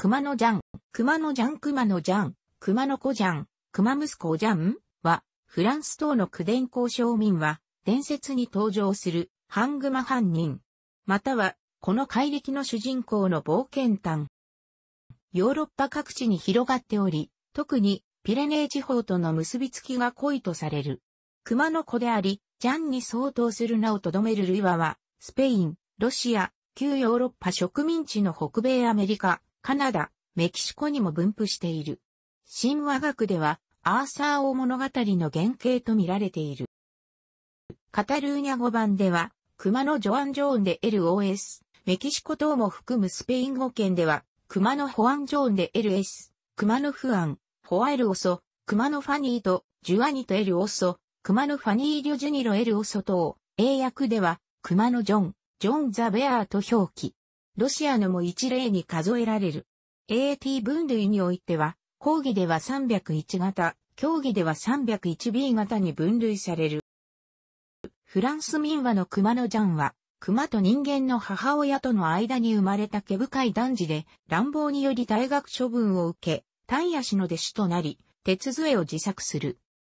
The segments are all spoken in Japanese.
熊野ジャン、熊野ジャン熊野ジャン、熊野子ジャン、熊息子ジャンは、フランス等の九伝公商民は、伝説に登場する、ハングマ犯人。または、この怪力の主人公の冒険譚。ヨーロッパ各地に広がっており、特にピレネー地方との結びつきが濃いとされる。熊野子であり、ジャンに相当する名をとどめるルイワは、スペイン、ロシア、旧ヨーロッパ植民地の北米アメリカ、カナダ、メキシコにも分布している。神話学では、アーサー王物語の原型と見られている。カタルーニャ語版では、熊のジョアン・ジョーンで LOS、メキシコ等も含むスペイン語圏では、熊のホアン・ジョーンで LS、熊のフアン、ホアエル・オソ、熊のファニーと、ジュアニとエル・オソ、熊のファニー・リョ・ジュニロ・エル・オソ等、英訳では、熊のジョン、ジョン・ザ・ベアーと表記。ロシアのも一例に数えられる。a t 分類においては、講義では301型、競技では 301B 型に分類される。フランス民話の熊のジャンは、熊と人間の母親との間に生まれた毛深い男児で、乱暴により大学処分を受け、単足の弟子となり、鉄杖を自作する。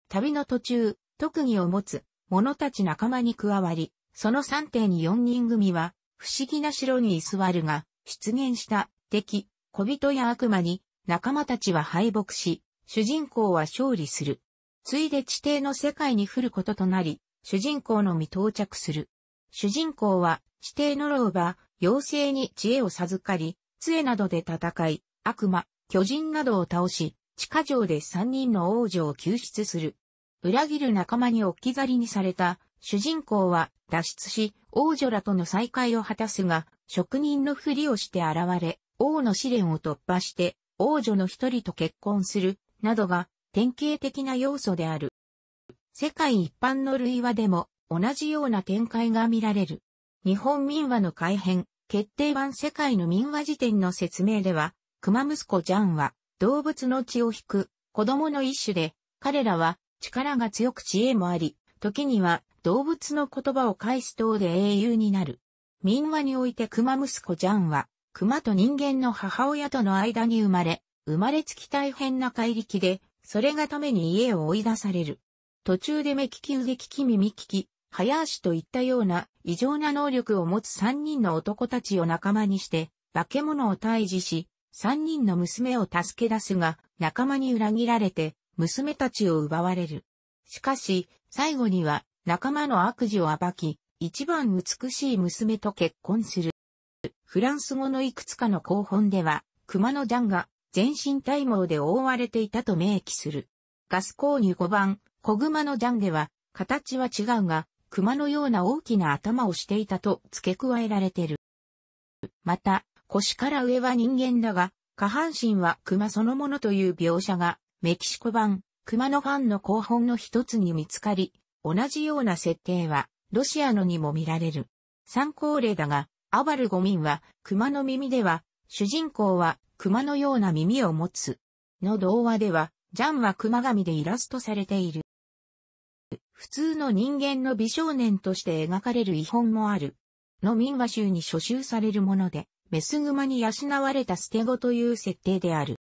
旅の途中、特技を持つ、者たち仲間に加わり、その3.4人組は、不思議な城に居座るが、出現した敵、小人や悪魔に仲間たちは敗北し、主人公は勝利する。ついで地底の世界に降ることとなり、主人公のみ到着する。主人公は地底の老婆、妖精に知恵を授かり、杖などで戦い、悪魔、巨人などを倒し、地下城で3人の王女を救出する。裏切る仲間に置き去りにされた主人公は脱出し、王女らとの再会を果たすが、職人のふりをして現れ、王の試練を突破して、王女の一人と結婚する、などが典型的な要素である。世界一般の類話でも同じような展開が見られる。日本民話の改編、決定版世界の民話辞典の説明では、熊息子ジャンは動物の血を引く子供の一種で、彼らは力が強く知恵もあり、時には動物の言葉を返す等で英雄になる。民話において熊息子ジャンは、熊と人間の母親との間に生まれ、生まれつき大変な怪力で、それがために家を追い出される。途中で目利き腕利き耳利き、早足といったような異常な能力を持つ三人の男たちを仲間にして、化け物を退治し、三人の娘を助け出すが、仲間に裏切られて、娘たちを奪われる。しかし、最後には、仲間の悪事を暴き、一番美しい娘と結婚する。フランス語のいくつかの広本では、熊ャンが全身体毛で覆われていたと明記する。ガスコーニュ5番、小熊のンでは、形は違うが、熊のような大きな頭をしていたと付け加えられてる。また、腰から上は人間だが、下半身は熊そのものという描写が、メキシコ版、熊のファンの広本の一つに見つかり、同じような設定は、ロシアのにも見られる。参考例だが、アバルゴミンは、熊の耳では、主人公は、熊のような耳を持つ。の童話では、ジャンは熊神でイラストされている。普通の人間の美少年として描かれる遺本もある。の民話集に処集されるもので、メスグマに養われた捨て子という設定である。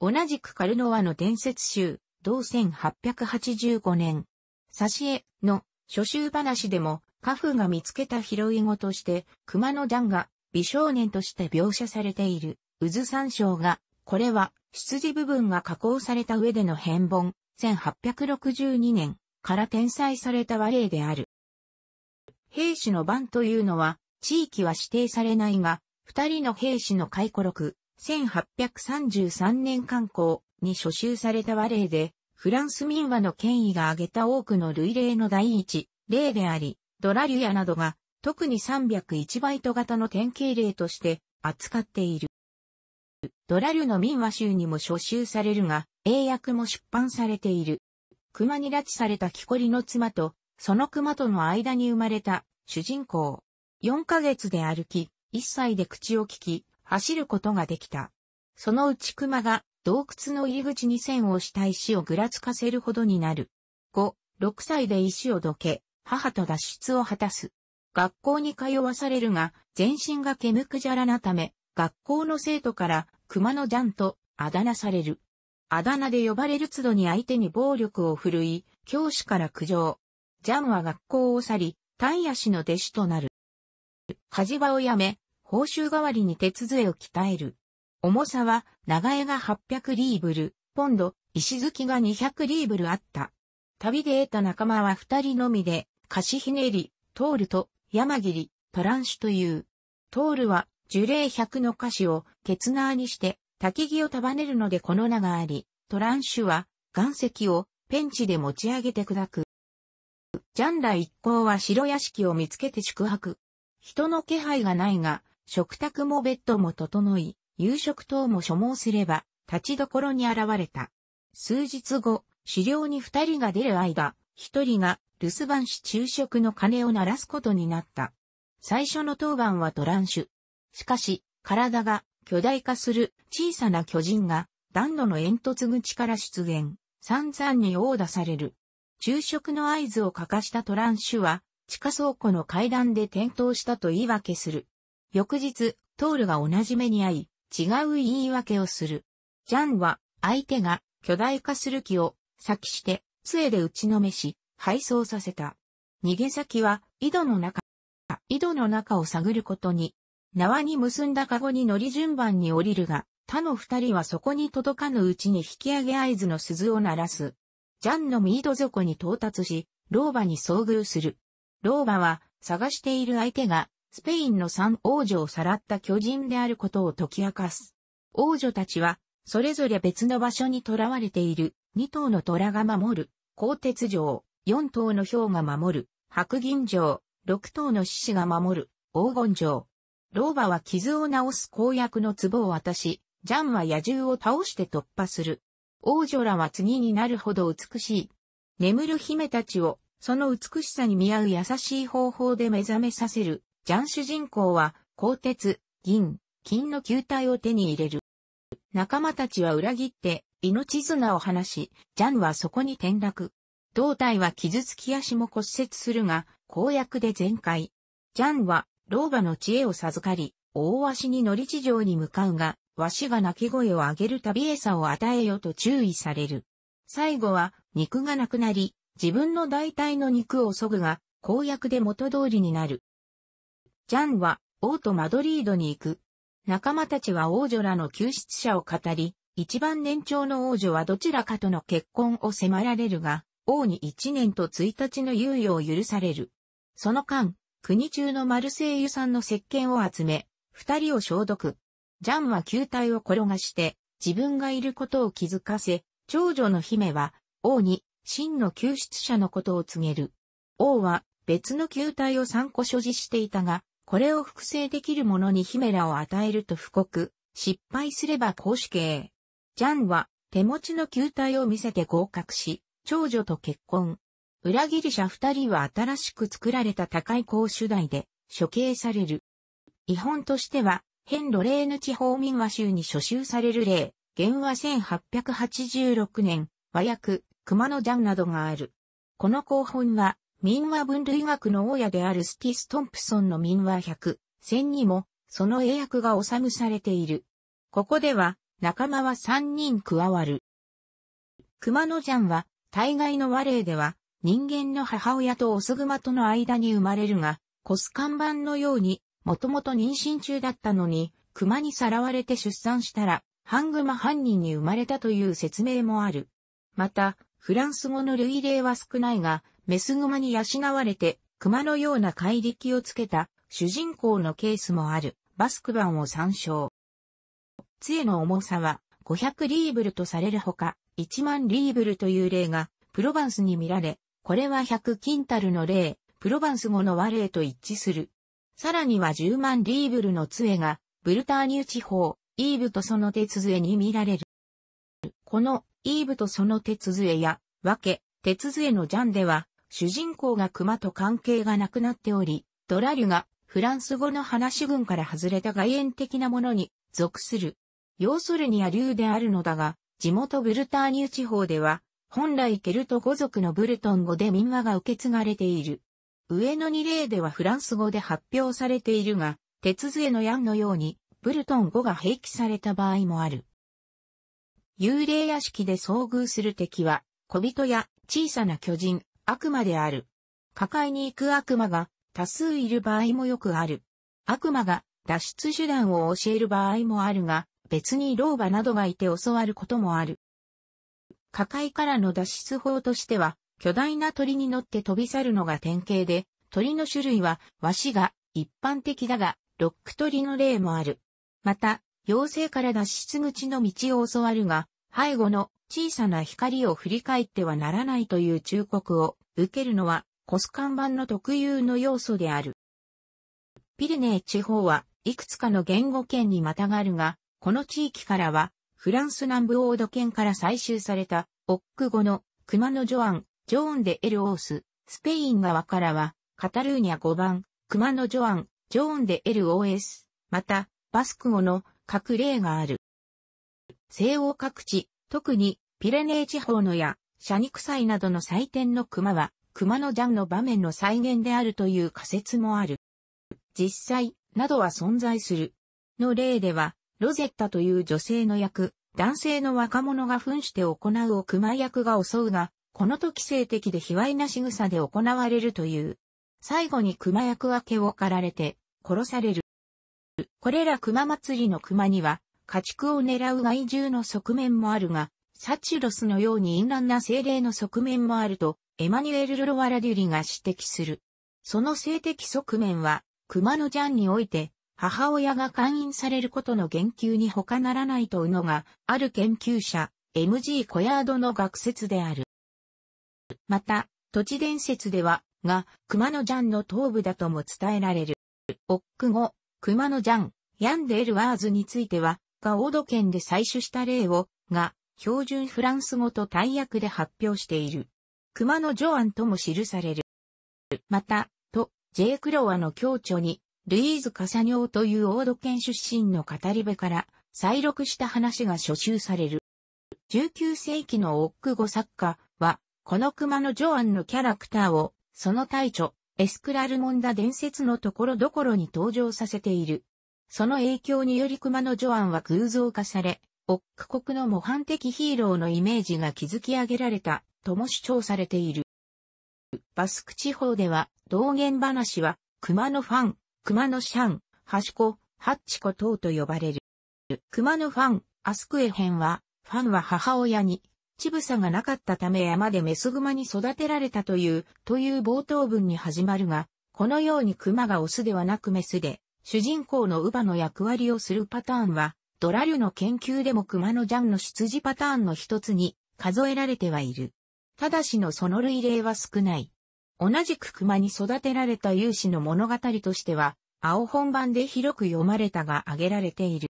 同じくカルノワの伝説集、同1885年、挿絵の初集話でも、家父が見つけた拾い子として、熊野段が美少年として描写されている、渦三章が、これは、羊部分が加工された上での変本、1862年から転載された和例である。兵士の番というのは、地域は指定されないが、二人の兵士の回顧録、1833年刊行に書集された和例で、フランス民話の権威が挙げた多くの類例の第一例であり、ドラリュアなどが特に301バイト型の典型例として扱っている。ドラリュの民話集にも書集されるが、英訳も出版されている。熊に拉致された木こりの妻と、その熊との間に生まれた主人公。4ヶ月で歩き、1歳で口を利き、走ることができた。そのうち熊が洞窟の入り口に線をした石をぐらつかせるほどになる。5、6歳で石をどけ、母と脱出を果たす。学校に通わされるが、全身が毛くじゃらなため、学校の生徒から熊のジャンとあだ名される。あだ名で呼ばれる都度に相手に暴力を振るい、教師から苦情。ジャンは学校を去り、単野氏の弟子となる。火事場をやめ、報酬代わりに手杖を鍛える。重さは、長江が800リーブル、ポンド、石きが200リーブルあった。旅で得た仲間は二人のみで、貸しひねり、トールと、山切、トランシュという。トールは、樹齢100の菓子を、ケツナーにして、き木を束ねるのでこの名があり、トランシュは、岩石を、ペンチで持ち上げて砕く。ジャンラ一行は白屋敷を見つけて宿泊。人の気配がないが、食卓もベッドも整い、夕食等も所望すれば、立ちどころに現れた。数日後、狩猟に二人が出る間、一人が留守番し昼食の鐘を鳴らすことになった。最初の当番はトランシュ。しかし、体が巨大化する小さな巨人が暖炉の煙突口から出現、散々に殴打される。昼食の合図を欠かしたトランシュは、地下倉庫の階段で転倒したと言い訳する。翌日、トールが同じ目に遭い、違う言い訳をする。ジャンは、相手が巨大化する気を先して、杖で打ちのめし、敗走させた。逃げ先は、井戸の中。井戸の中を探ることに、縄に結んだカゴに乗り順番に降りるが、他の二人はそこに届かぬうちに引き上げ合図の鈴を鳴らす。ジャンのミード底に到達し、老婆に遭遇する。老婆は、探している相手がスペインの三王女をさらった巨人であることを解き明かす。王女たちは、それぞれ別の場所に囚われている、二頭の虎が守る、鋼鉄城、四頭の氷が守る、白銀城、六頭の獅子が守る、黄金城。老婆は傷を治す公約の壺を渡し、ジャンは野獣を倒して突破する。王女らは次になるほど美しい。眠る姫たちを、その美しさに見合う優しい方法で目覚めさせる、ジャン主人公は、鋼鉄、銀、金の球体を手に入れる。仲間たちは裏切って、命綱を離し、ジャンはそこに転落。胴体は傷つき足も骨折するが、公約で全開。ジャンは、老婆の知恵を授かり、大足に乗り地上に向かうが、鷲が鳴き声を上げる旅餌を与えよと注意される。最後は、肉がなくなり、自分の代替の肉を削ぐが、公約で元通りになる。ジャンは王とマドリードに行く。仲間たちは王女らの救出者を語り、一番年長の王女はどちらかとの結婚を迫られるが、王に一年と一日の猶予を許される。その間、国中のマルセイユさんの石鹸を集め、二人を消毒。ジャンは球体を転がして、自分がいることを気づかせ、長女の姫は、王に、真の救出者のことを告げる。王は、別の球体を3個所持していたが、これを複製できる者にヒメラを与えると布告、失敗すれば公主刑。ジャンは手持ちの球体を見せて合格し、長女と結婚。裏切り者二人は新しく作られた高い公主台で処刑される。違本としては、変ロレーヌ地方民和集に処囚される例、現は1886年、和訳、熊野ジャンなどがある。この公本は、民話分類学の大家であるスティス・トンプソンの民話100、1000にも、その英訳が収むされている。ここでは、仲間は3人加わる。熊野ジャンは、大概の和例では、人間の母親とオスグマとの間に生まれるが、コス看板のように、もともと妊娠中だったのに、熊にさらわれて出産したら、ハングマ犯人に生まれたという説明もある。また、フランス語の類例は少ないが、メスグマに養われて、熊のような怪力をつけた主人公のケースもあるバスク版を参照。杖の重さは500リーブルとされるほか、1万リーブルという例がプロバンスに見られ、これは100キンタルの例、プロバンス語の和例と一致する。さらには10万リーブルの杖がブルターニュ地方、イーブとその手杖に見られる。このイーブとその手杖や、分け、手杖のジャンでは、主人公が熊と関係がなくなっており、ドラリュがフランス語の話群から外れた外縁的なものに属する。要するにア流であるのだが、地元ブルターニュ地方では、本来ケルト語族のブルトン語で民話が受け継がれている。上の2例ではフランス語で発表されているが、鉄杖のヤンのように、ブルトン語が併記された場合もある。幽霊屋敷で遭遇する敵は、小人や小さな巨人、悪魔である。下界に行く悪魔が多数いる場合もよくある。悪魔が脱出手段を教える場合もあるが、別に老婆などがいて教わることもある。下界からの脱出法としては、巨大な鳥に乗って飛び去るのが典型で、鳥の種類はわしが一般的だが、ロック鳥の例もある。また、妖精から脱出口の道を教わるが、背後の小さな光を振り返ってはならないという忠告を受けるのはコス看板の特有の要素である。ピルネー地方はいくつかの言語圏にまたがるが、この地域からはフランス南部オード圏から採集されたオック語の熊野ジョアン、ジョーンでエルオース、スペイン側からはカタルーニャ5番、熊野ジョアン、ジョーンでエルオース、またバスク語の各例がある。西欧各地、特にピレネー地方のや、車肉祭などの祭典の熊は、熊のジャンの場面の再現であるという仮説もある。実際、などは存在する。の例では、ロゼッタという女性の役、男性の若者が扮して行うを熊役が襲うが、この時性的で卑猥な仕草で行われるという。最後に熊役は毛を刈られて、殺される。これら熊祭りの熊には、家畜を狙う害獣の側面もあるが、サチュロスのように淫乱な精霊の側面もあると、エマニュエル・ロワラデュリが指摘する。その性的側面は、熊野ジャンにおいて、母親が勧引されることの言及に他ならないとうのが、ある研究者、MG コヤードの学説である。また、土地伝説では、が、熊野ジャンの頭部だとも伝えられる。オック語、熊野ジャン、ヤンデルワーズについては、がオード県で採取した例を、が、標準フランス語と大訳で発表している。熊のジョアンとも記される。また、と、J. クロアの教著に、ルイーズ・カサニョウというオード県出身の語り部から、再録した話が書集される。19世紀のオック語作家は、この熊のジョアンのキャラクターを、その大著、エスクラルモンダ伝説のところどころに登場させている。その影響により熊のジョアンは偶像化され、オック国の模範的ヒーローのイメージが築き上げられたとも主張されている。バスク地方では、道元話は、熊のファン、熊のシャン、ハシコ、ハッチコ等と呼ばれる。熊のファン、アスクエ編は、ファンは母親に、乳房がなかったため山でメスグマに育てられたという、という冒頭文に始まるが、このように熊がオスではなくメスで、主人公の乳母の役割をするパターンは、ドラリュの研究でも熊のジャンの出自パターンの一つに数えられてはいる。ただしのその類例は少ない。同じく熊に育てられた勇士の物語としては、青本番で広く読まれたが挙げられている。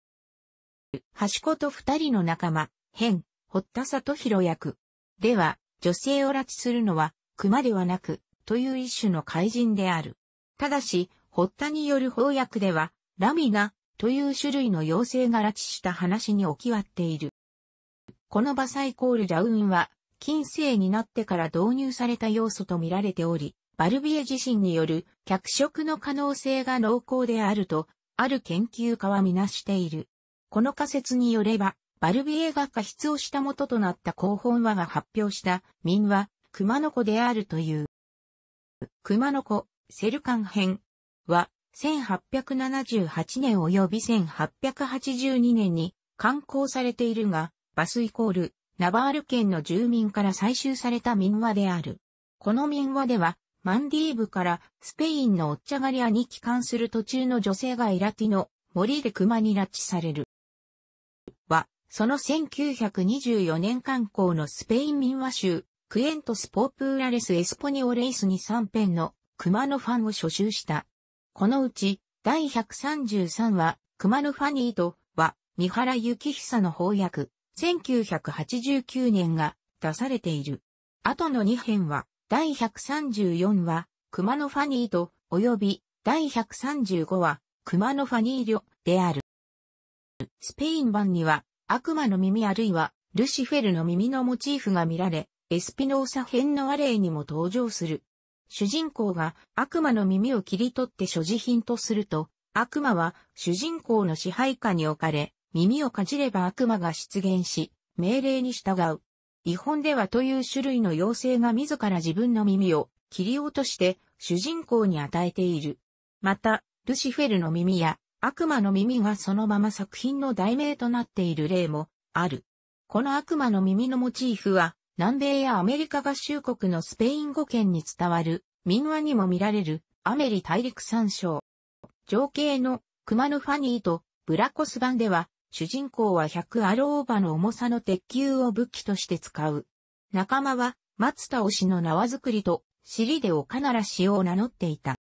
端子と二人の仲間、変、堀田里弘役。では、女性を拉致するのは、熊ではなく、という一種の怪人である。ただし、ッタによる法薬では、ラミナという種類の妖精が拉致した話に置き割っている。このバサイコールラウンは、近世になってから導入された要素と見られており、バルビエ自身による脚色の可能性が濃厚であると、ある研究家はみなしている。この仮説によれば、バルビエが過失をした元となった広報話が発表した民は、熊野古であるという。熊野古、セルカン編、は、1878年及び1882年に刊行されているが、バスイコール、ナバール県の住民から採集された民話である。この民話では、マンディーブからスペインのオッチャガリアに帰還する途中の女性がイラティの森で熊に拉致される。は、その1924年刊行のスペイン民話集、クエントス・ポープーラレス・エスポニオレイスに3編の熊のファンを所集したこのうち、第133話、熊野ファニーとは、三原幸久の翻訳、1989年が出されている。後の2編は、第134話、熊野ファニーと、及び、第135話、熊野ファニー旅、である。スペイン版には、悪魔の耳あるいは、ルシフェルの耳のモチーフが見られ、エスピノーサ編のアレイにも登場する。主人公が悪魔の耳を切り取って所持品とすると、悪魔は主人公の支配下に置かれ、耳をかじれば悪魔が出現し、命令に従う。日本ではという種類の妖精が自ら自分の耳を切り落として主人公に与えている。また、ルシフェルの耳や悪魔の耳がそのまま作品の題名となっている例もある。この悪魔の耳のモチーフは南米やアメリカ合衆国のスペイン語圏に伝わる民話にも見られるアメリ大陸山椒。情景の熊野ファニーとブラコス版では主人公は100アローバの重さの鉄球を武器として使う。仲間は松田推しの縄作りと尻でおならしを名乗っていた。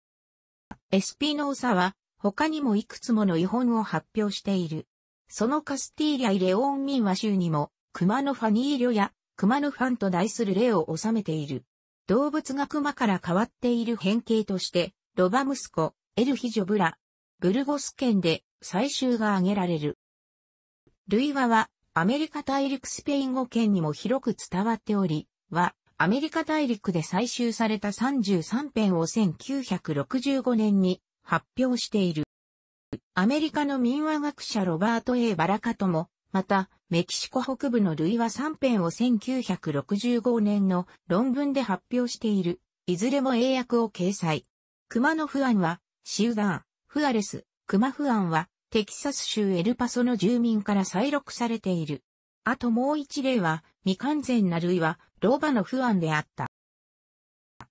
エスピノーサは他にもいくつもの違本を発表している。そのカスティーリャイ・レオン・民話集にも、熊のファニーリョや熊のファンと題する例を収めている。動物が熊から変わっている変形として、ロバ息子、エルヒジョブラ、ブルゴス県で採集が挙げられる。類話は、アメリカ大陸スペイン語圏にも広く伝わっており、は、アメリカ大陸で採集された33編を1965年に発表している。アメリカの民話学者ロバート・エ A・ バラカトも、また、メキシコ北部の類は3編を1965年の論文で発表している、いずれも英訳を掲載。熊の不安は、シウダン、フアレス、熊不安は、テキサス州エルパソの住民から再録されている。あともう一例は、未完全な類は、ロバの不安であった。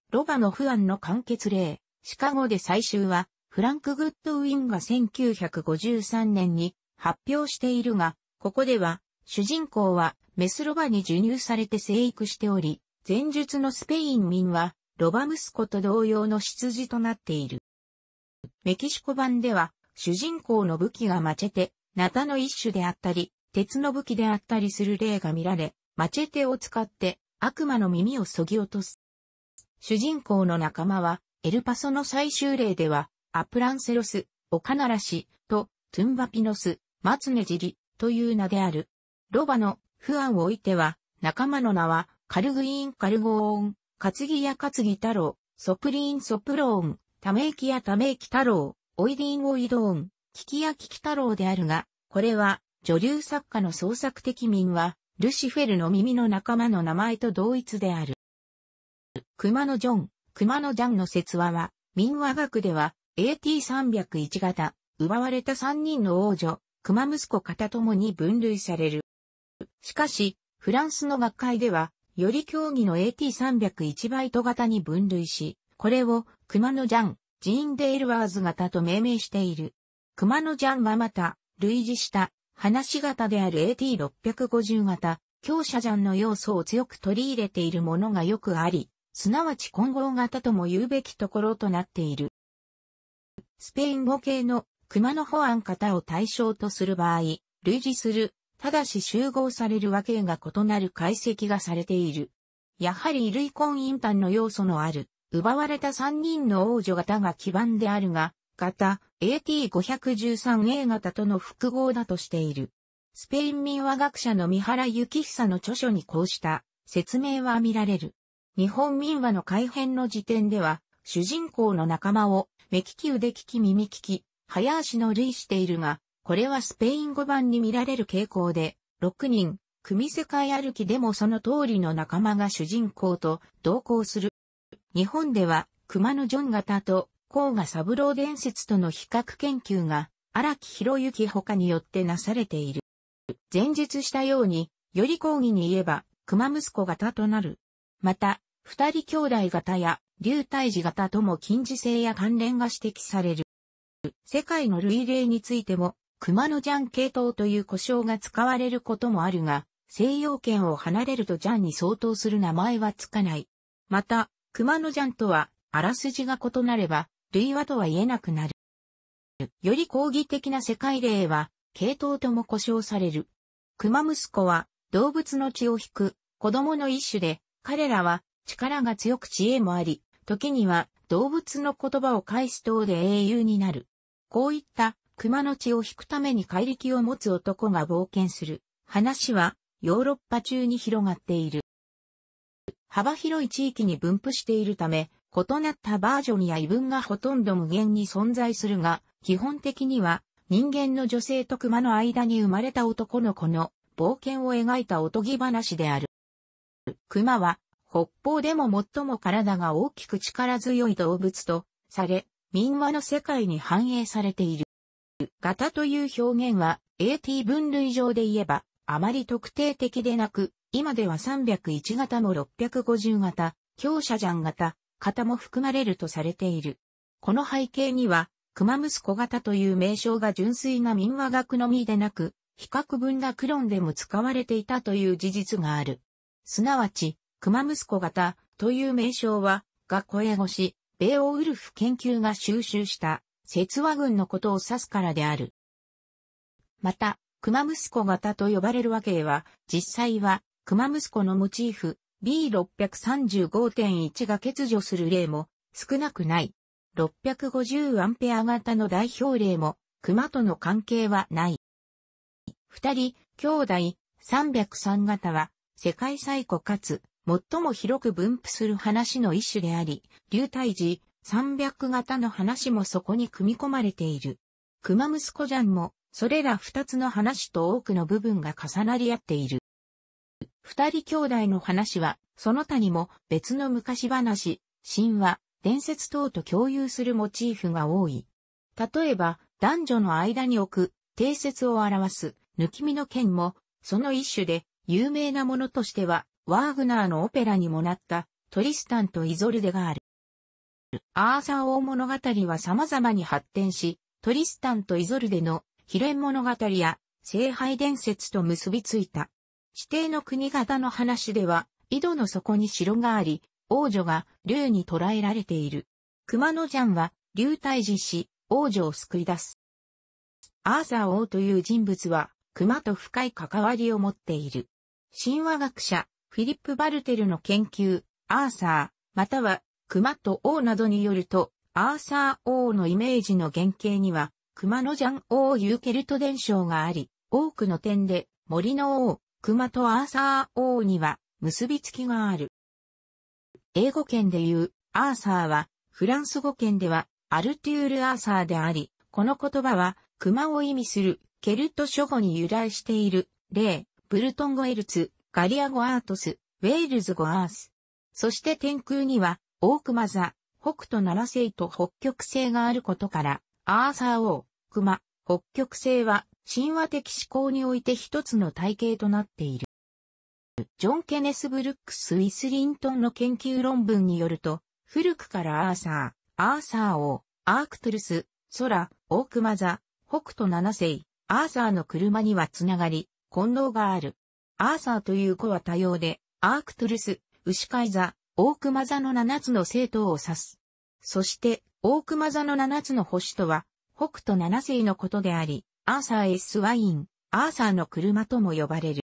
ロバの不安の完結例、シカゴで最終は、フランク・グッドウィンが1953年に発表しているが、ここでは、主人公はメスロバに授乳されて生育しており、前述のスペイン民は、ロバ息子と同様の羊となっている。メキシコ版では、主人公の武器がマチェテ、ナタの一種であったり、鉄の武器であったりする例が見られ、マチェテを使って悪魔の耳を削ぎ落とす。主人公の仲間は、エルパソの最終例では、アプランセロス、オカナラシ、と、トゥンバピノス、マツネジリ、という名である。ロバの不安を置いては、仲間の名は、カルグイーン・カルゴーン、カツギやカツギ太郎、ソプリーン・ソプローン、ため息やため息太郎、オイディン・オイドーン、キキやキキ太郎であるが、これは、女流作家の創作的民は、ルシフェルの耳の仲間の名前と同一である。熊野ジョン、熊野ジャンの説話は、民話学では、AT301 型、奪われた3人の王女、熊息子方ともに分類される。しかし、フランスの学会では、より競技の AT301 バイト型に分類し、これを熊のジャン、ジーン・デールワーズ型と命名している。熊のジャンはまた、類似した、話型である AT650 型、強者ジャンの要素を強く取り入れているものがよくあり、すなわち混合型とも言うべきところとなっている。スペイン語系の熊野保安方を対象とする場合、類似する、ただし集合される和形が異なる解析がされている。やはり類婚姻端の要素のある、奪われた3人の王女型が基盤であるが、型 AT513A 型との複合だとしている。スペイン民話学者の三原幸久の著書にこうした説明は見られる。日本民話の改編の時点では、主人公の仲間を目利き腕利き耳利き、早足の類しているが、これはスペイン語版に見られる傾向で、6人、組世界歩きでもその通りの仲間が主人公と同行する。日本では、熊野ジョン型と、甲賀三郎伝説との比較研究が、荒木博之他によってなされている。前述したように、より講義に言えば、熊息子型となる。また、二人兄弟型や、竜胎児型とも近似性や関連が指摘される。世界の類例についても、熊野ジャン系統という呼称が使われることもあるが、西洋圏を離れるとジャンに相当する名前はつかない。また、熊野ジャンとは、あらすじが異なれば、類話とは言えなくなる。より抗議的な世界例は、系統とも呼称される。熊息子は、動物の血を引く、子供の一種で、彼らは、力が強く知恵もあり、時には、動物の言葉を返す等で英雄になる。こういった熊の血を引くために怪力を持つ男が冒険する話はヨーロッパ中に広がっている。幅広い地域に分布しているため、異なったバージョンや異文がほとんど無限に存在するが、基本的には人間の女性と熊の間に生まれた男の子の冒険を描いたおとぎ話である。熊は北方でも最も体が大きく力強い動物とされ、民話の世界に反映されている。型という表現は AT 分類上で言えば、あまり特定的でなく、今では301型も650型、強者ジャン型、型も含まれるとされている。この背景には、熊息子型という名称が純粋な民話学のみでなく、比較文学論でも使われていたという事実がある。すなわち、熊息子型という名称は、が声越し、米オウルフ研究が収集した、説話群のことを指すからである。また、熊息子型と呼ばれるわけは、実際は、熊息子のモチーフ、B635.1 が欠如する例も少なくない。650アンペア型の代表例も、熊との関係はない。二人、兄弟、303型は、世界最古かつ、最も広く分布する話の一種であり、流体時、300型の話もそこに組み込まれている。熊息子ジャンも、それら二つの話と多くの部分が重なり合っている。二人兄弟の話は、その他にも別の昔話、神話、伝説等と共有するモチーフが多い。例えば、男女の間に置く、定説を表す、抜き身の剣も、その一種で、有名なものとしては、ワーグナーのオペラにもなった、トリスタンとイゾルデがある。アーサー王物語は様々に発展し、トリスタンとイゾルデの秘伝物語や聖杯伝説と結びついた。指定の国型の話では、井戸の底に城があり、王女が竜に捕らえられている。熊野ジャンは竜退治し、王女を救い出す。アーサー王という人物は、熊と深い関わりを持っている。神話学者、フィリップ・バルテルの研究、アーサー、または熊と王などによると、アーサー王のイメージの原型には、熊のジャン王ユーケルト伝承があり、多くの点で森の王、熊とアーサー王には結びつきがある。英語圏で言うアーサーは、フランス語圏ではアルテュール・アーサーであり、この言葉は熊を意味するケルト諸語に由来している、例、ブルトン語エルツ、ガリア語アートス、ウェールズ語アース。そして天空には大熊座、北斗七星と北極星があることから、アーサー王、熊、北極星は神話的思考において一つの体系となっている。ジョン・ケネス・ブルックス・ウィスリントンの研究論文によると、古くからアーサー、アーサー王、アークトゥルス、空、大熊座、北斗七星、アーサーの車にはつながり、混同がある。アーサーという子は多様で、アークトゥルス、牛飼い座、大熊座の七つの政党を指す。そして、大熊座の七つの星とは、北斗七世のことであり、アーサー S ワイン、アーサーの車とも呼ばれる。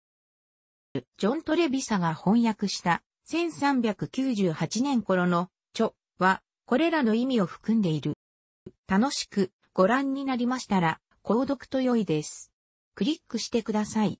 ジョン・トレビサが翻訳した1398年頃の著は、これらの意味を含んでいる。楽しくご覧になりましたら、購読と良いです。クリックしてください。